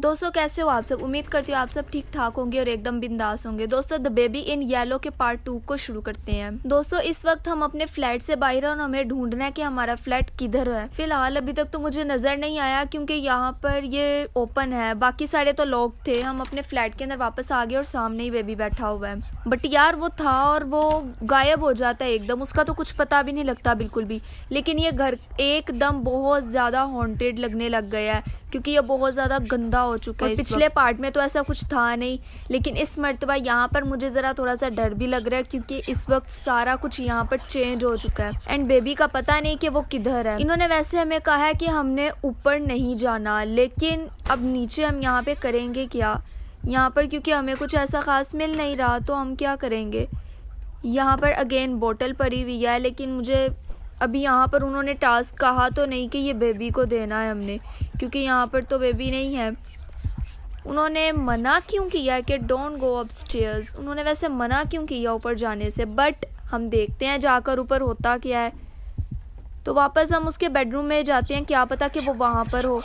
दोस्तों कैसे हो आप सब उम्मीद करती हूँ आप सब ठीक ठाक होंगे और एकदम बिंदास होंगे दोस्तों द बेबी इन येलो के पार्ट टू को शुरू करते हैं दोस्तों इस वक्त हम अपने फ्लैट से बाहर हैं और हमें ढूंढना है कि हमारा फ्लैट किधर है फिलहाल अभी तक तो मुझे नजर नहीं आया क्योंकि यहाँ पर ये ओपन है बाकी सारे तो लॉक थे हम अपने फ्लैट के अंदर वापस आ गए और सामने ही बेबी बैठा हुआ है बट यार वो था और वो गायब हो जाता है एकदम उसका तो कुछ पता भी नहीं लगता बिल्कुल भी लेकिन ये घर एकदम बहुत ज्यादा हॉन्टेड लगने लग गया है क्योंकि ये बहुत ज़्यादा गंदा हो चुका है पिछले पार्ट में तो ऐसा कुछ था नहीं लेकिन इस मरतबा यहाँ पर मुझे ज़रा थोड़ा सा डर भी लग रहा है क्योंकि इस वक्त सारा कुछ यहाँ पर चेंज हो चुका है एंड बेबी का पता नहीं कि वो किधर है इन्होंने वैसे हमें कहा है कि हमने ऊपर नहीं जाना लेकिन अब नीचे हम यहाँ पे करेंगे क्या यहाँ पर क्योंकि हमें कुछ ऐसा ख़ास मिल नहीं रहा तो हम क्या करेंगे यहाँ पर अगेन बोतल पड़ी हुई है लेकिन मुझे अभी यहाँ पर उन्होंने टास्क कहा तो नहीं कि ये बेबी को देना है हमने क्योंकि यहाँ पर तो बेबी नहीं है उन्होंने मना क्यों किया कि डोंट गो अप उन्होंने वैसे मना क्यों किया ऊपर जाने से बट हम देखते हैं जाकर ऊपर होता क्या है तो वापस हम उसके बेडरूम में जाते हैं क्या पता कि वो वहाँ पर हो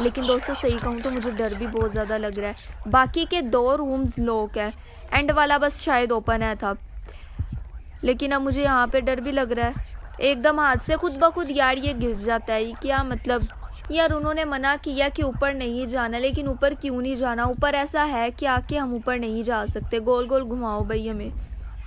लेकिन दोस्तों सही कहूँ तो मुझे डर भी बहुत ज़्यादा लग रहा है बाकी के दो रूम्स लॉक है एंड वाला बस शायद ओपन है था लेकिन अब मुझे यहाँ पे डर भी लग रहा है एकदम हाथ से खुद ब खुद यार ये गिर जाता है क्या मतलब यार उन्होंने मना किया कि ऊपर नहीं जाना लेकिन ऊपर क्यों नहीं जाना ऊपर ऐसा है कि आके हम ऊपर नहीं जा सकते गोल गोल घुमाओ भाई हमें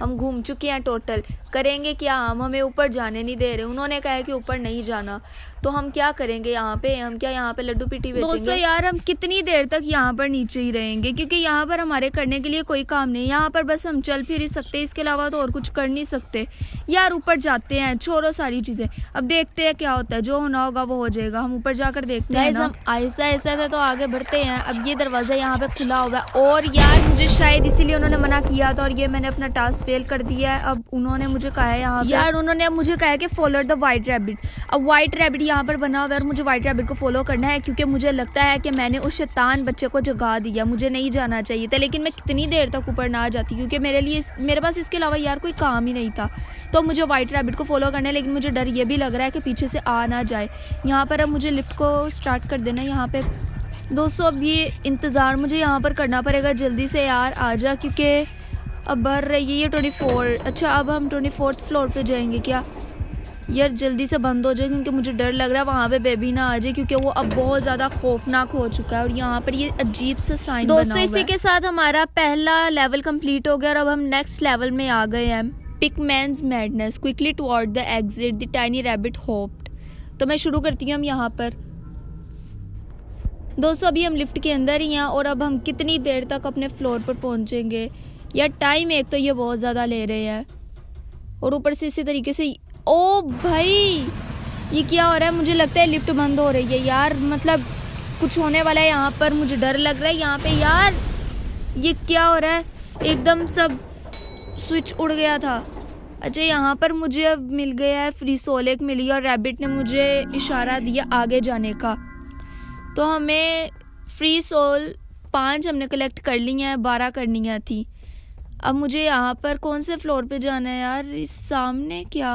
हम घूम चुके हैं टोटल करेंगे क्या हम हमें ऊपर जाने नहीं दे रहे उन्होंने कहा कि ऊपर नहीं जाना तो हम क्या करेंगे यहाँ पे हम क्या यहाँ पे लड्डू पिटी बेचेंगे दोस्तों यार हम कितनी देर तक यहाँ पर नीचे ही रहेंगे क्योंकि यहाँ पर हमारे करने के लिए कोई काम नहीं यहाँ पर बस हम चल फिर ही सकते इसके अलावा तो और कुछ कर नहीं सकते यार ऊपर जाते हैं छोड़ो सारी चीज़ें अब देखते हैं क्या होता है जो होना होगा वो हो जाएगा हम ऊपर जाकर देखते हैं हम आहिस्ता ऐसा तो आगे बढ़ते हैं अब ये दरवाज़ा यहाँ पे खुला हुआ है और यार मुझे शायद इसीलिए उन्होंने मना किया था और ये मैंने अपना टास्क फेल कर दिया है अब उन्होंने मुझे कहा है यहाँ यार उन्होंने मुझे कहा है कि फॉलो द वाइट रेबिट अब वाइट रेबिट यहाँ पर बना हुआ है और मुझे वाइट रैबिट को फॉलो करना है क्योंकि मुझे लगता है कि मैंने उस शैतान बच्चे को जगा दिया मुझे नहीं जाना चाहिए था लेकिन मैं कितनी देर तक ऊपर ना जाती क्योंकि मेरे लिए मेरे पास इसके अलावा यार कोई काम ही नहीं था तो मुझे वाइट रैबिट को फॉलो करना है लेकिन मुझे डर ये भी लग रहा है कि पीछे से आ ना जाए यहाँ पर अब मुझे लिफ्ट को स्टार्ट कर देना है यहाँ पर दोस्तों अब ये इंतज़ार मुझे यहाँ पर करना पड़ेगा जल्दी से यार आ जा क्योंकि अब बढ़ रही है ये ट्वेंटी फोर अच्छा अब हम ट्वेंटी फोर्थ फ्लोर पे जाएंगे क्या यार जल्दी से बंद हो जाए क्योंकि मुझे डर लग रहा है वहाँ पे बेबी ना आ जाए क्योंकि वो अब बहुत ज़्यादा खौफनाक हो चुका है और यहाँ पर ये अजीब सा साइन दोस्तों इसी के साथ हमारा पहला लेवल कम्प्लीट हो गया और अब हम नेक्स्ट लेवल में आ गए हैं Pickman's madness quickly toward the exit the tiny rabbit hopped तो मैं शुरू करती हूँ हम यहाँ पर दोस्तों अभी हम लिफ्ट के अंदर ही हैं और अब हम कितनी देर तक अपने फ्लोर पर पहुंचेंगे या टाइम एक तो ये बहुत ज़्यादा ले रहे हैं और ऊपर से इसी तरीके से ओ भाई ये क्या हो रहा है मुझे लगता है लिफ्ट बंद हो रही है यार मतलब कुछ होने वाला है यहाँ पर मुझे डर लग रहा है यहाँ पे यार ये क्या हो रहा है एकदम सब स्विच उड़ गया था अच्छा यहाँ पर मुझे अब मिल गया है फ्री सोलेक मिली और रैबिट ने मुझे इशारा दिया आगे जाने का तो हमें फ्री सोल पाँच हमने कलेक्ट कर ली हैं बारह करनी है थी अब मुझे यहाँ पर कौन से फ्लोर पे जाना है यार इस सामने क्या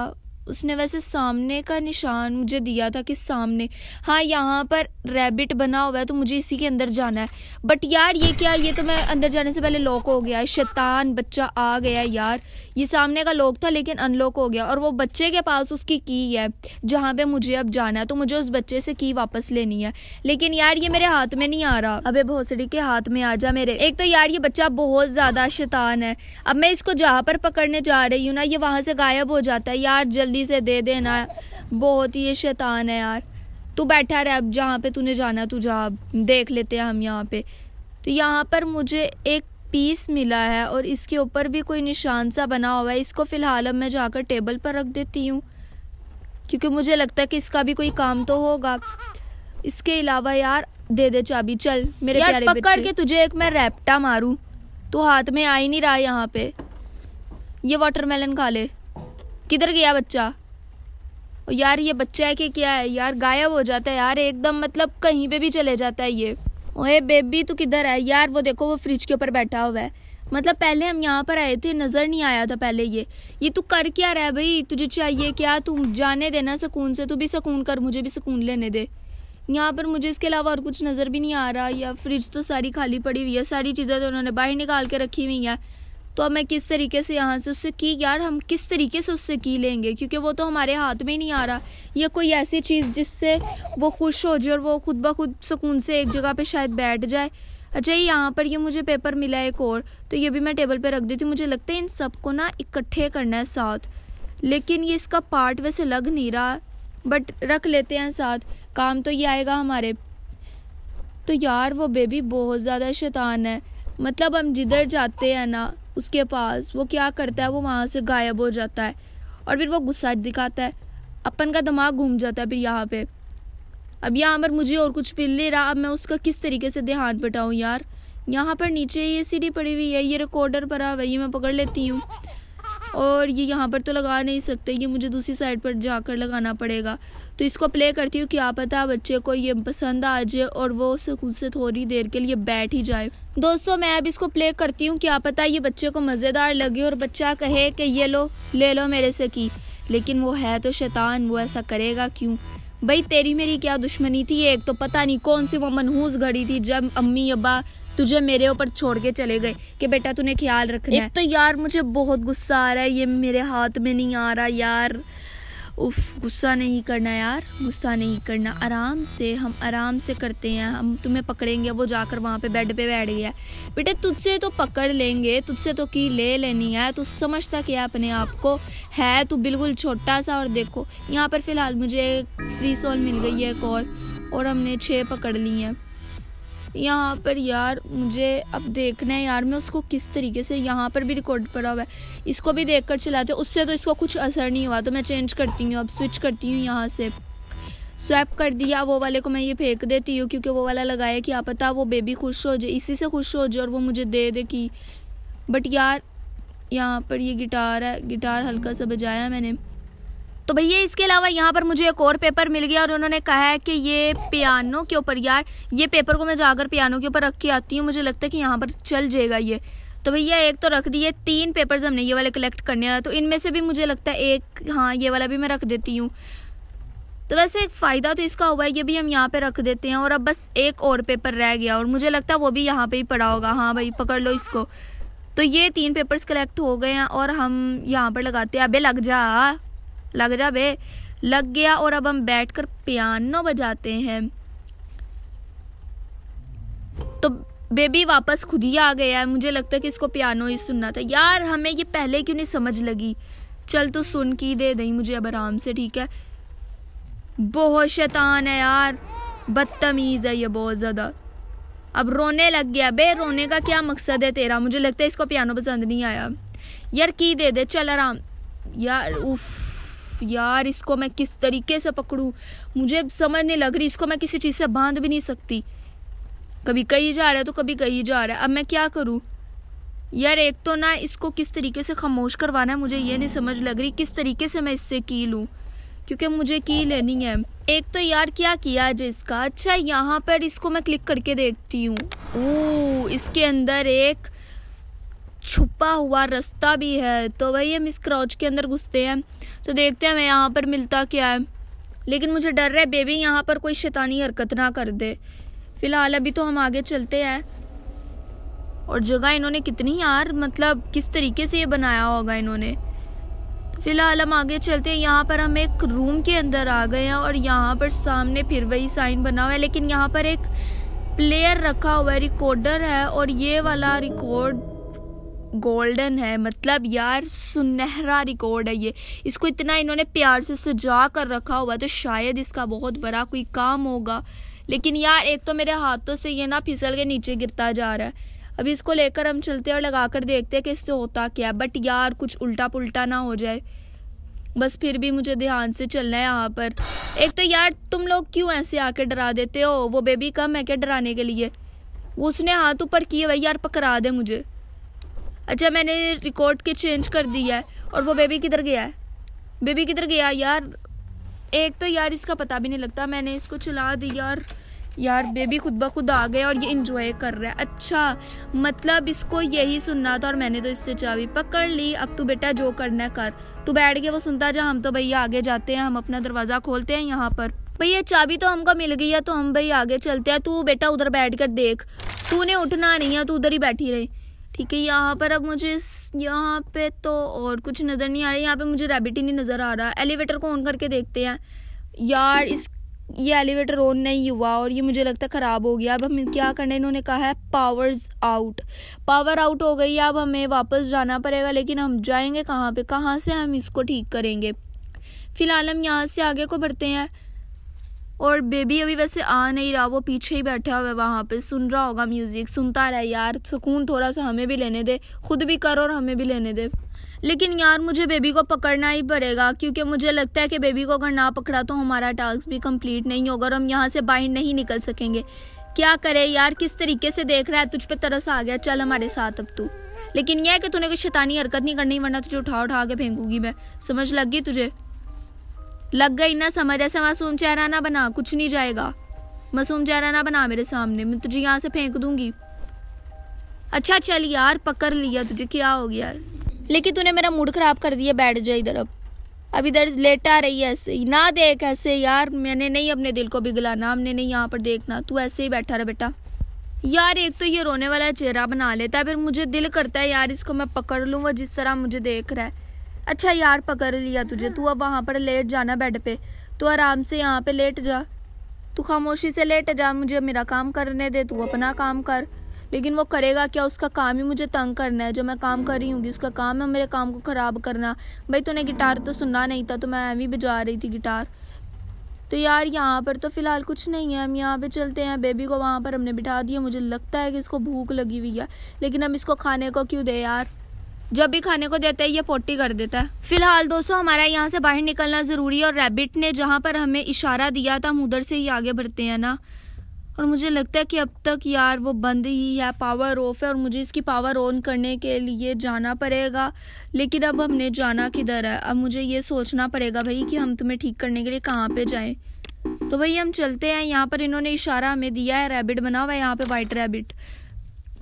उसने वैसे सामने का निशान मुझे दिया था कि सामने हाँ यहाँ पर रैबिट बना हुआ है तो मुझे इसी के अंदर जाना है बट यार ये क्या ये तो मैं अंदर जाने से पहले लॉक हो गया शैतान बच्चा आ गया यार ये सामने का लॉक था लेकिन अनलॉक हो गया और वो बच्चे के पास उसकी की है जहाँ पे मुझे अब जाना है तो मुझे उस बच्चे से की वापस लेनी है लेकिन यार ये मेरे हाथ में नहीं आ रहा अब भोसड़ी के हाथ में आ जा मेरे एक तो यार ये बच्चा बहुत ज़्यादा शैतान है अब मैं इसको जहाँ पर पकड़ने जा रही हूँ ना ये वहां से गायब हो जाता है यार जल्दी जल्दी से दे देना बहुत ही ये शैतान है यार तू बैठा रहे अब जहाँ पे तूने जाना तू जा देख लेते हैं हम यहाँ पे तो यहाँ पर मुझे एक पीस मिला है और इसके ऊपर भी कोई निशान सा बना हुआ है इसको फ़िलहाल अब मैं जाकर टेबल पर रख देती हूँ क्योंकि मुझे लगता है कि इसका भी कोई काम तो होगा इसके अलावा यार दे दे चाबी चल मेरे यार प्यारे पकड़ के तुझे एक मैं रैप्टा मारूं तो हाथ में आ ही नहीं रहा यहाँ पे ये वाटरमेलन खा ले किधर गया बच्चा यार ये बच्चा है कि क्या है यार गायब हो जाता है यार एकदम मतलब कहीं पे भी चले जाता है ये ओए बेबी तू किधर है यार वो देखो वो फ्रिज के ऊपर बैठा हुआ है मतलब पहले हम यहाँ पर आए थे नज़र नहीं आया था पहले ये ये तू कर क्या रहा है भाई तुझे चाहिए क्या तू जाने देना सुकून से तू भी सुकून कर मुझे भी सुकून लेने दे यहाँ पर मुझे इसके अलावा और कुछ नज़र भी नहीं आ रहा या फ्रिज तो सारी खाली पड़ी हुई है सारी चीज़ें तो उन्होंने बाहर निकाल के रखी हुई है तो अब मैं किस तरीके से यहाँ से उससे की यार हम किस तरीके से उससे की लेंगे क्योंकि वो तो हमारे हाथ में ही नहीं आ रहा या कोई ऐसी चीज़ जिससे वो खुश हो जाए और वो खुद ब खुद सुकून से एक जगह पर शायद बैठ जाए अच्छा ये यहाँ पर ये मुझे पेपर मिला एक और तो ये भी मैं टेबल पर रख देती हूँ मुझे लगता है इन सबको ना इकट्ठे करना है साथ लेकिन ये इसका पार्ट वैसे लग नहीं रहा बट रख लेते हैं साथ काम तो ये आएगा हमारे तो यार वो बेबी बहुत ज़्यादा शैतान है मतलब हम जिधर जाते हैं ना उसके पास वो क्या करता है वो वहाँ से गायब हो जाता है और फिर वो गुस्सा दिखाता है अपन का दिमाग घूम जाता है फिर यहाँ पे अब यहाँ पर मुझे और कुछ मिल नहीं रहा अब मैं उसका किस तरीके से ध्यान बटाऊँ यार यहाँ पर नीचे ये सीढ़ी पड़ी हुई है ये रिकॉर्डर पर आ है ये मैं पकड़ लेती हूँ और ये यहाँ पर तो लगा नहीं सकते ये मुझे दूसरी साइड पर जाकर लगाना पड़ेगा तो इसको प्ले करती हूँ क्या पता बच्चे को ये पसंद आ जाए और वो सुकून से थोड़ी देर के लिए बैठ ही जाए दोस्तों मैं अब इसको प्ले करती हूँ क्या पता ये बच्चे को मज़ेदार लगे और बच्चा कहे कि ये लो ले लो मेरे से की लेकिन वो है तो शैतान वो ऐसा करेगा क्यों भाई तेरी मेरी क्या दुश्मनी थी एक तो पता नहीं कौन सी वो मनहूस घड़ी थी जब अम्मी अब्बा तुझे मेरे ऊपर छोड़ के चले गए कि बेटा तूने ख्याल रखना एक तो यार मुझे बहुत गुस्सा आ रहा है ये मेरे हाथ में नहीं आ रहा यार उफ गुस्सा नहीं करना यार गुस्सा नहीं करना आराम से हम आराम से करते हैं हम तुम्हें पकड़ेंगे वो जाकर वहाँ पे बेड पे बैठ गया बेटे तुझसे तो पकड़ लेंगे तुझसे तो की ले लेनी है तू समझता क्या अपने आप को है तू बिल्कुल छोटा सा और देखो यहाँ पर फ़िलहाल मुझे फ्री सॉल मिल गई है एक और, और हमने छः पकड़ ली हैं यहाँ पर यार मुझे अब देखना है यार मैं उसको किस तरीके से यहाँ पर भी रिकॉर्ड पड़ा हुआ है इसको भी देख कर चलाते उससे तो इसको कुछ असर नहीं हुआ तो मैं चेंज करती हूँ अब स्विच करती हूँ यहाँ से स्वैप कर दिया वो वाले को मैं ये फेंक देती हूँ क्योंकि वो वाला लगाया कि आप पता वो बेबी खुश हो जाए इसी से खुश हो जाए और वो मुझे दे दे कि बट यार यहाँ पर ये गिटार है गिटार हल्का सा बजाया मैंने तो भैया इसके अलावा यहाँ पर मुझे एक और पेपर मिल गया और उन्होंने कहा है कि ये पियानो के ऊपर यार ये पेपर को मैं जाकर पियानो के ऊपर रख के आती हूँ मुझे लगता है कि यहाँ पर चल जाएगा ये तो भैया एक तो रख दिए तीन पेपर्स हमने ये वाले कलेक्ट करने हैं तो इनमें से भी मुझे लगता है एक हाँ ये वाला भी मैं रख देती हूँ तो वैसे एक फ़ायदा तो इसका हुआ है ये भी हम यहाँ पर रख देते हैं और अब बस एक और पेपर रह गया और मुझे लगता है वो भी यहाँ पर ही पड़ा होगा हाँ भाई पकड़ लो इसको तो ये तीन पेपर्स कलेक्ट हो गए हैं और हम यहाँ पर लगाते हैं अबे लग जा लग जा बे लग गया और अब हम बैठकर पियानो बजाते हैं तो बेबी वापस खुद ही आ गया है मुझे लगता है कि इसको पियानो ही सुनना था यार हमें ये पहले क्यों नहीं समझ लगी चल तो सुन की दे दही मुझे अब आराम से ठीक है बहुत शैतान है यार बदतमीज़ है ये बहुत ज़्यादा अब रोने लग गया बे रोने का क्या मकसद है तेरा मुझे लगता है इसको पियानो पसंद नहीं आया यार की दे दे चल आराम यार उफ़ यार इसको मैं किस तरीके से पकड़ू मुझे समझ नहीं लग रही इसको मैं किसी चीज़ से बांध भी नहीं सकती कभी कहीं जा रहा है तो कभी कहीं जा रहा है अब मैं क्या करूं यार एक तो ना इसको किस तरीके से खामोश करवाना है मुझे ये नहीं समझ लग रही किस तरीके से मैं इससे की लूँ क्योंकि मुझे की लेनी है एक तो यार क्या किया आज इसका अच्छा यहाँ पर इसको मैं क्लिक करके देखती हूँ ओ इसके अंदर एक छुपा हुआ रास्ता भी है तो वही हम इस क्राउच के अंदर घुसते हैं तो देखते हैं हमें यहाँ पर मिलता क्या है लेकिन मुझे डर रहा है बेबी यहाँ पर कोई शैतानी हरकत ना कर दे फ़िलहाल अभी तो हम आगे चलते हैं और जगह इन्होंने कितनी यार मतलब किस तरीके से ये बनाया होगा इन्होंने तो फिलहाल हम आगे चलते हैं यहाँ पर हम एक रूम के अंदर आ गए हैं और यहाँ पर सामने फिर वही साइन बना हुआ है लेकिन यहाँ पर एक प्लेयर रखा हुआ है रिकॉर्डर है और ये वाला रिकॉर्ड गोल्डन है मतलब यार सुनहरा रिकॉर्ड है ये इसको इतना इन्होंने प्यार से सजा कर रखा हुआ तो शायद इसका बहुत बड़ा कोई काम होगा लेकिन यार एक तो मेरे हाथों से ये ना फिसल के नीचे गिरता जा रहा है अब इसको लेकर हम चलते और लगा कर देखते हैं कि इससे होता क्या है बट यार कुछ उल्टा पुल्टा ना हो जाए बस फिर भी मुझे ध्यान से चलना है यहाँ पर एक तो यार तुम लोग क्यों ऐसे आके डरा देते हो वो बेबी कम है क्या डराने के लिए उसने हाथ ऊपर किए भाई यार पकड़ा दे मुझे अच्छा मैंने रिकॉर्ड के चेंज कर दिया है और वो बेबी किधर गया है बेबी किधर गया यार एक तो यार इसका पता भी नहीं लगता मैंने इसको चला दिया और यार बेबी खुद ब खुद आ गया और ये इंजॉय कर रहा है अच्छा मतलब इसको यही सुनना था और मैंने तो इससे चाबी पकड़ ली अब तू बेटा जो करना है कर तू बैठ के वो सुनता जा हम तो भैया आगे जाते हैं हम अपना दरवाज़ा खोलते हैं यहाँ पर भैया चाबी तो हमको मिल गई है तो हम भाई आगे चलते हैं तू बेटा उधर बैठ कर देख तूने उठना नहीं है तू उधर ही बैठी रही ठीक है यहाँ पर अब मुझे इस यहाँ पे तो और कुछ नज़र नहीं आ रहा यहाँ पे मुझे रैबिट ही नहीं नज़र आ रहा एलिवेटर को ऑन करके देखते हैं यार इस ये एलिवेटर ऑन नहीं हुआ और ये मुझे लगता है ख़राब हो गया अब हम क्या करना इन्होंने कहा है पावर्स आउट पावर आउट हो गई अब हमें वापस जाना पड़ेगा लेकिन हम जाएंगे कहाँ पे कहाँ से हम इसको ठीक करेंगे फ़िलहाल हम यहाँ से आगे को बढ़ते हैं और बेबी अभी वैसे आ नहीं रहा वो पीछे ही बैठा हुआ है वहाँ पे सुन रहा होगा म्यूज़िक सुनता रहा यार सुकून थोड़ा सा हमें भी लेने दे खुद भी करो और हमें भी लेने दे लेकिन यार मुझे बेबी को पकड़ना ही पड़ेगा क्योंकि मुझे लगता है कि बेबी को अगर ना पकड़ा तो हमारा टास्क भी कंप्लीट नहीं होगा और हम यहाँ से बाहर नहीं निकल सकेंगे क्या करे यार किस तरीके से देख रहा है तुझ पे तरस आ गया चल हमारे साथ अब तू लेकिन यह है कि तूने कोई शैतानी हरकत नहीं करनी वरना तुझे उठा उठा के फेंकूंगी मैं समझ लग गई तुझे लग गई ना समझ ऐसे मासूम चेहरा ना बना कुछ नहीं जाएगा मासूम चेहरा ना बना मेरे सामने मैं तुझे यहाँ से फेंक दूंगी अच्छा चल यार पकड़ लिया तुझे क्या हो गया लेकिन तूने मेरा मूड खराब कर दिया बैठ जा इधर अब अब इधर आ रही है ऐसे ना देख ऐसे यार मैंने नहीं अपने दिल को बिगलाना हमने नहीं यहाँ पर देखना तू ऐसे ही बैठा रहा बेटा यार एक तो ये रोने वाला चेहरा बना लेता है फिर मुझे दिल करता है यार इसको मैं पकड़ लूँ वो जिस तरह मुझे देख रहा है अच्छा यार पकड़ लिया तुझे तू अब वहाँ पर लेट जाना बेड पे तो आराम से यहाँ पे लेट जा तू खामोशी से लेट जा मुझे मेरा काम करने दे तू अपना काम कर लेकिन वो करेगा क्या उसका काम ही मुझे तंग करना है जो मैं काम कर रही हूँ उसका काम है मेरे काम को ख़राब करना भाई तूने गिटार तो सुनना नहीं था तो मैं एम भी बजा रही थी गिटार तो यार यहाँ पर तो फ़िलहाल कुछ नहीं है हम यहाँ पे चलते हैं बेबी को वहाँ पर हमने बिठा दिया मुझे लगता है कि इसको भूख लगी हुई है लेकिन हम इसको खाने को क्यों दे यार जब भी खाने को देता है ये पोटी कर देता है फिलहाल दोस्तों हमारा यहाँ से बाहर निकलना ज़रूरी है और रैबिट ने जहाँ पर हमें इशारा दिया था हम उधर से ही आगे बढ़ते हैं ना और मुझे लगता है कि अब तक यार वो बंद ही है पावर ऑफ है और मुझे इसकी पावर ऑन करने के लिए जाना पड़ेगा लेकिन अब हमने जाना किधर है अब मुझे ये सोचना पड़ेगा भाई कि हम तुम्हें ठीक करने के लिए कहाँ पे जाएं तो भाई हम चलते हैं यहाँ पर इन्होंने इशारा हमें दिया है रैबिट बना हुआ है यहाँ पे वाइट रैबिट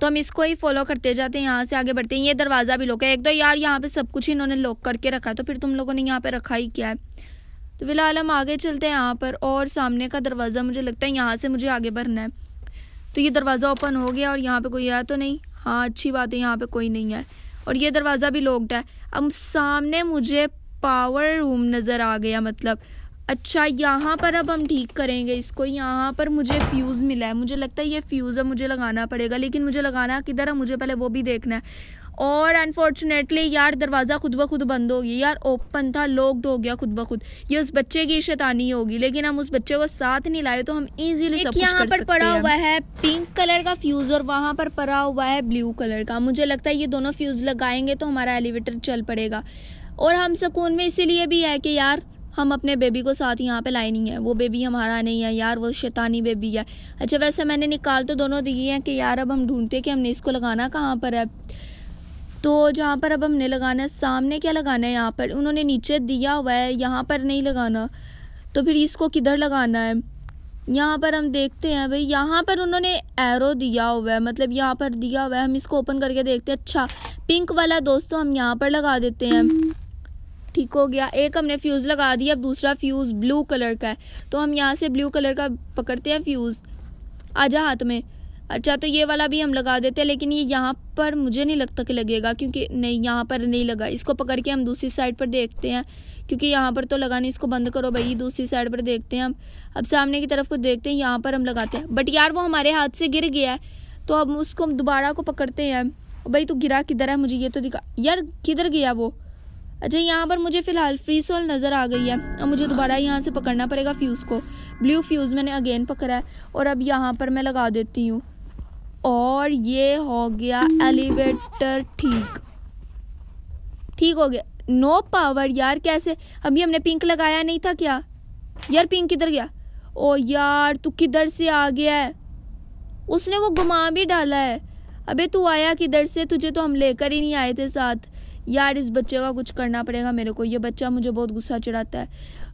तो हम इसको ही फॉलो करते जाते हैं यहाँ से आगे बढ़ते हैं ये दरवाज़ा भी लॉक है एक तो यार यहाँ पे सब कुछ इन्होंने लॉक करके रखा है तो फिर तुम लोगों ने यहाँ पे रखा ही क्या है तो फिलहाल हम आगे चलते हैं यहाँ पर और सामने का दरवाज़ा मुझे लगता है यहाँ से मुझे आगे बढ़ना है तो ये दरवाज़ा ओपन हो गया और यहाँ पे कोई आया तो नहीं हाँ अच्छी बात है यहाँ पे कोई नहीं है और ये दरवाज़ा भी लॉक्ड है अब सामने मुझे पावर रूम नज़र आ गया मतलब अच्छा यहाँ पर अब हम ठीक करेंगे इसको यहाँ पर मुझे फ्यूज़ मिला है मुझे लगता है ये फ्यूज़ अब मुझे लगाना पड़ेगा लेकिन मुझे लगाना किधर है मुझे पहले वो भी देखना है और अनफॉर्चुनेटली यार दरवाज़ा खुद ब खुद बंद हो गया यार ओपन था लॉक्ड हो गया खुद ब खुद ये उस बच्चे की शैतानी होगी लेकिन हम उस बच्चे को साथ नहीं लाए तो हम इजीली सब यहाँ पर पड़ा हुआ है पिंक कलर का फ्यूज़ और वहाँ पर पड़ा हुआ है ब्लू कलर का मुझे लगता है ये दोनों फ्यूज़ लगाएंगे तो हमारा एलिवेटर चल पड़ेगा और हम सुकून में इसीलिए भी है कि यार हम अपने बेबी को साथ यहाँ पे लाए नहीं है वो बेबी हमारा नहीं है यार वो शैतानी बेबी है अच्छा वैसे मैंने निकाल तो दोनों दिए हैं कि यार अब हम ढूंढते कि हमने इसको लगाना कहाँ पर है तो जहाँ पर अब हमने लगाना है सामने क्या लगाना है यहाँ पर उन्होंने नीचे दिया हुआ है यहाँ पर नहीं लगाना तो फिर इसको किधर लगाना है यहाँ पर हम देखते हैं भाई यहाँ पर उन्होंने एरो दिया हुआ है मतलब यहाँ पर दिया हुआ है हम इसको ओपन करके देखते हैं अच्छा पिंक वाला दोस्तों हम यहाँ पर लगा देते हैं ठीक हो गया एक हमने फ्यूज़ लगा दिया अब दूसरा फ्यूज़ ब्लू कलर का है तो हम यहाँ से ब्लू कलर का पकड़ते हैं फ्यूज़ आजा हाथ में अच्छा तो ये वाला भी हम लगा देते हैं लेकिन ये यहाँ पर मुझे नहीं लगता कि लगेगा क्योंकि नहीं यहाँ पर नहीं लगा इसको पकड़ के हम दूसरी साइड पर देखते हैं क्योंकि यहाँ पर तो लगा नहीं इसको बंद करो भाई दूसरी साइड पर देखते हैं हम अब सामने की तरफ को देखते हैं यहाँ पर हम लगाते हैं बट यार वो हमारे हाथ से गिर गया है तो अब उसको हम दोबारा को पकड़ते हैं भाई तू गिरा किधर है मुझे ये तो दिखा यार किधर गया वो अच्छा यहाँ पर मुझे फिलहाल फ्री सोल नज़र आ गई है अब मुझे दोबारा यहाँ से पकड़ना पड़ेगा फ्यूज़ को ब्लू फ्यूज़ मैंने अगेन पकड़ा है और अब यहाँ पर मैं लगा देती हूँ और ये हो गया एलिवेटर ठीक ठीक हो गया नो पावर यार कैसे अभी हमने पिंक लगाया नहीं था क्या यार पिंक किधर गया ओ यार तू किधर से आ गया है उसने वो घुमा भी डाला है अबे तू आया किधर से तुझे तो हम लेकर ही नहीं आए थे साथ यार इस बच्चे का कुछ करना पड़ेगा मेरे को ये बच्चा मुझे बहुत गुस्सा चढ़ाता है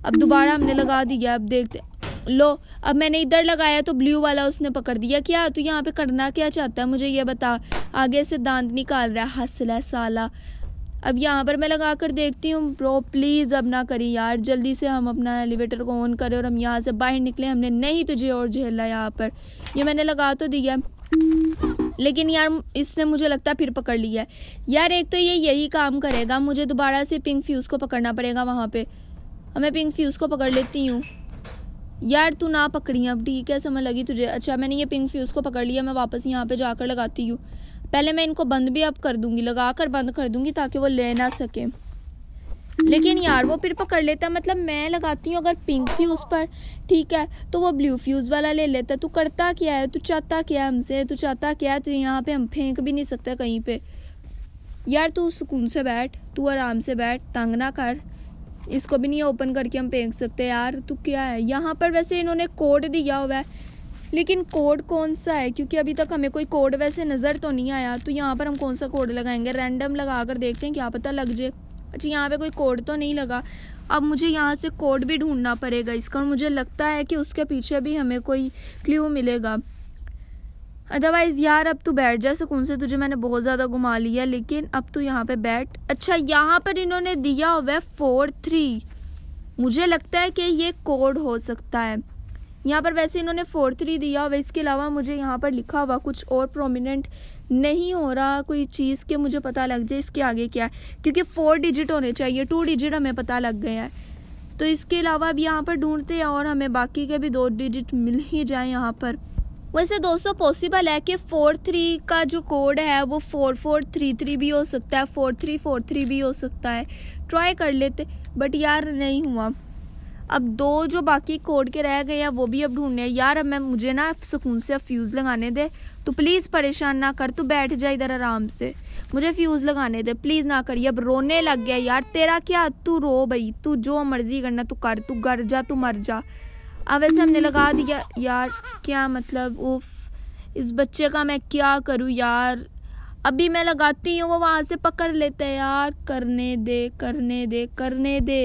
अब दोबारा हमने लगा दिया अब देखते लो अब मैंने इधर लगाया तो ब्लू वाला उसने पकड़ दिया क्या तू यहाँ पे करना क्या चाहता है मुझे ये बता आगे से दांत निकाल रहा है हंस रहा साला अब यहाँ पर मैं लगा कर देखती हूँ ब्रो प्लीज़ अब ना करी यार जल्दी से हम अपना एलिवेटर को ऑन करें और हम यहाँ से बाहर निकले हमने नहीं तुझे और झेला यहाँ पर ये मैंने लगा तो दिया लेकिन यार इसने मुझे लगता है फिर पकड़ लिया है यार एक तो ये यही काम करेगा मुझे दोबारा से पिंक फ्यूज़ को पकड़ना पड़ेगा वहाँ पे मैं पिंक फ्यूज़ को पकड़ लेती हूँ यार तू ना पकड़ी अब ठीक है समझ लगी तुझे अच्छा मैंने ये पिंक फ्यूज़ को पकड़ लिया मैं वापस यहाँ पे जाकर लगाती हूँ पहले मैं इनको बंद भी अब कर दूंगी लगा कर बंद कर दूंगी ताकि वो ले ना सकें लेकिन यार वो फिर पकड़ लेता है मतलब मैं लगाती हूँ अगर पिंक फ्यूज़ पर ठीक है तो वो ब्लू फ्यूज़ वाला ले लेता है तू करता क्या है तू चाहता क्या है हमसे तू चाहता क्या है तू तो यहाँ पे हम फेंक भी नहीं सकते कहीं पे यार तू सुकून से बैठ तू आराम से बैठ तंग ना कर इसको भी नहीं ओपन करके हम फेंक सकते यार तू क्या है यहाँ पर वैसे इन्होंने कोड दिया हुआ है लेकिन कोड कौन सा है क्योंकि अभी तक हमें कोई कोड वैसे नज़र तो नहीं आया तो यहाँ पर हम कौन सा कोड लगाएंगे रैंडम लगा कर देखते हैं क्या पता लग जाए अच्छा यहाँ पे कोई कोड तो नहीं लगा अब मुझे यहाँ से कोड भी ढूंढना पड़ेगा इसका और मुझे लगता है कि उसके पीछे भी हमें कोई क्ल्यू मिलेगा अदरवाइज़ यार अब तू बैठ जा सुकून से तुझे मैंने बहुत ज़्यादा घुमा लिया लेकिन अब तू यहाँ पे बैठ अच्छा यहाँ पर इन्होंने दिया हुआ है फोर थ्री मुझे लगता है कि ये कोड हो सकता है यहाँ पर वैसे इन्होंने फोर थ्री दिया हुआ इसके अलावा मुझे यहाँ पर लिखा हुआ कुछ और प्रोमिनेंट नहीं हो रहा कोई चीज़ के मुझे पता लग जाए इसके आगे क्या है क्योंकि फोर डिजिट होने चाहिए टू डिजिट हमें पता लग गया है तो इसके अलावा अब यहाँ पर ढूंढते हैं और हमें बाकी के भी दो डिजिट मिल ही जाए यहाँ पर वैसे दोस्तों पॉसिबल है कि फोर थ्री का जो कोड है वो फोर फोर थ्री थ्री भी हो सकता है फोर थ्री फोर थ्री भी हो सकता है ट्राई कर लेते बट यार नहीं हुआ अब दो जो बाकी कोड के रह गए हैं वो भी अब ढूंढने हैं यार अब मैं मुझे ना सुकून से फ्यूज़ लगाने दे तो प्लीज़ परेशान ना कर तू बैठ जा इधर आराम से मुझे फ्यूज़ लगाने दे प्लीज़ ना करिए अब रोने लग गया यार तेरा क्या तू रो भाई तू जो मर्जी करना तू कर तू गर जा तू मर जा अब ऐसे हमने लगा दिया यार क्या मतलब उफ इस बच्चे का मैं क्या करूँ यार अभी मैं लगाती हूँ वो वहाँ से पकड़ लेते हैं यार करने दे करने दे करने दे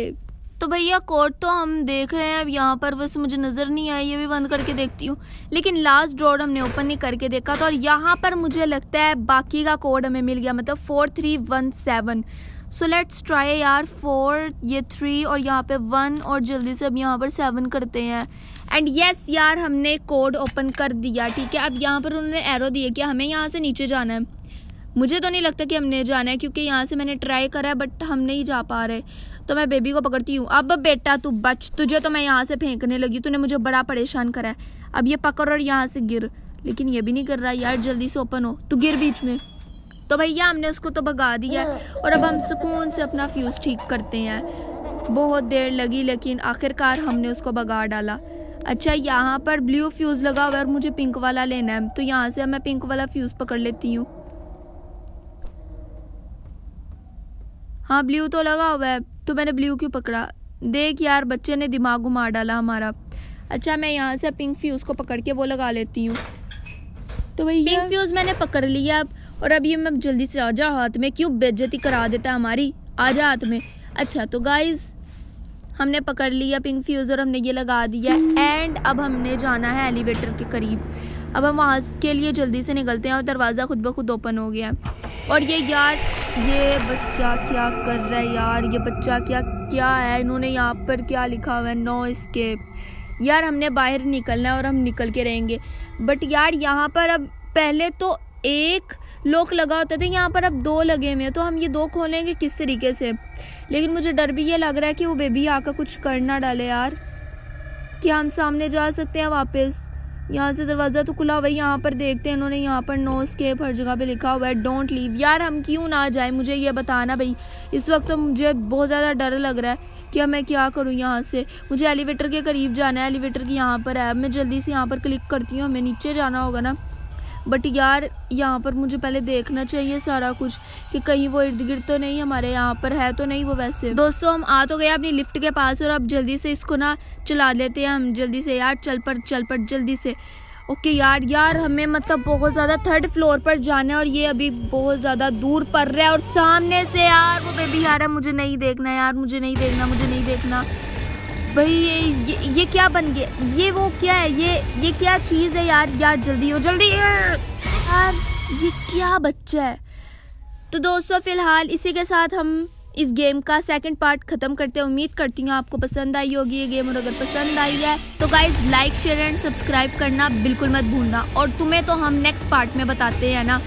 तो भैया कोर्ट तो हम देख रहे हैं अब यहाँ पर बस मुझे नज़र नहीं आई ये भी बंद करके देखती हूँ लेकिन लास्ट ड्रॉड हमने ओपन नहीं करके देखा तो और यहाँ पर मुझे लगता है बाकी का कोड हमें मिल गया मतलब four three one seven so let's try यार फोर ये थ्री और यहाँ पे वन और जल्दी से अब यहाँ पर सेवन करते हैं एंड येस yes, यार हमने कोड ओपन कर दिया ठीक है अब यहाँ पर उन्होंने एरो दिए कि हमें यहाँ से नीचे जाना है मुझे तो नहीं लगता कि हमने जाना है क्योंकि यहाँ से मैंने ट्राई करा है बट हम नहीं जा पा रहे तो मैं बेबी को पकड़ती हूँ अब बेटा तू बच तुझे तो मैं यहाँ से फेंकने लगी तूने मुझे बड़ा परेशान करा है अब ये पकड़ और यहाँ से गिर लेकिन ये भी नहीं कर रहा यार जल्दी से ओपन हो तू गिर बीच में तो भैया हमने उसको तो भगा दिया है और अब हम सुकून से अपना फ्यूज़ ठीक करते हैं बहुत देर लगी लेकिन आखिरकार हमने उसको भगा डाला अच्छा यहाँ पर ब्लू फ्यूज़ लगा हुआ है और मुझे पिंक वाला लेना है तो यहाँ से मैं पिंक वाला फ्यूज़ पकड़ लेती हूँ हाँ ब्लू तो लगा हुआ है तो मैंने ब्लू क्यों पकड़ा देख यार बच्चे ने दिमाग मार डाला हमारा अच्छा मैं यहाँ से पिंक फ्यूज़ को पकड़ के वो लगा लेती हूँ तो वही पिंक फ्यूज़ मैंने पकड़ लिया अब और अब ये मैं जल्दी से आजा हाथ में क्यों बेज्जती करा देता है हमारी आजा हाथ में अच्छा तो गाइज़ हमने पकड़ लिया पिंक फ्यूज़ और हमने ये लगा दिया एंड अब हमने जाना है एलिवेटर के करीब अब हम वहाँ के लिए जल्दी से निकलते हैं और दरवाज़ा खुद ब खुद ओपन हो गया और ये यार ये बच्चा क्या कर रहा है यार ये बच्चा क्या क्या है इन्होंने यहाँ पर क्या लिखा हुआ है नो स्केप यार हमने बाहर निकलना है और हम निकल के रहेंगे बट यार यहाँ पर अब पहले तो एक लोक लगा होता था यहाँ पर अब दो लगे हुए हैं तो हम ये दो खोलेंगे किस तरीके से लेकिन मुझे डर भी ये लग रहा है कि वो बेबी आकर कुछ करना डाले यार क्या हम सामने जा सकते हैं वापस यहाँ से दरवाज़ा तो खुला हुआ है यहाँ पर देखते हैं इन्होंने यहाँ पर नो स्केप हर जगह पे लिखा हुआ है डोंट लीव यार हम क्यों ना जाए मुझे ये बताना भाई इस वक्त तो मुझे बहुत ज़्यादा डर लग रहा है कि मैं क्या करूँ यहाँ से मुझे एलिवेटर के करीब जाना है एलिवेटर की यहाँ पर है मैं जल्दी से यहाँ पर क्लिक करती हूँ हमें नीचे जाना होगा ना बट यार यहाँ पर मुझे पहले देखना चाहिए सारा कुछ कि कहीं वो इर्द गिर्द तो नहीं हमारे यहाँ पर है तो नहीं वो वैसे दोस्तों हम आ तो गए अपनी लिफ्ट के पास और अब जल्दी से इसको ना चला लेते हैं हम जल्दी से यार चल पट चल पट जल्दी से ओके यार यार हमें मतलब बहुत ज़्यादा थर्ड फ्लोर पर जाना है और ये अभी बहुत ज़्यादा दूर पड़ रहा है और सामने से यार वो बेबी यार मुझे नहीं देखना यार मुझे नहीं देखना मुझे नहीं देखना भाई ये, ये ये क्या बन गया ये वो क्या है ये ये क्या चीज़ है यार यार जल्दी हो जल्दी यार ये क्या बच्चा है तो दोस्तों फ़िलहाल इसी के साथ हम इस गेम का सेकंड पार्ट ख़त्म करते हैं उम्मीद करती हूँ आपको पसंद आई होगी ये गेम और अगर पसंद आई है तो guys like share and subscribe करना बिल्कुल मत भूलना और तुम्हें तो हम नेक्स्ट पार्ट में बताते हैं ना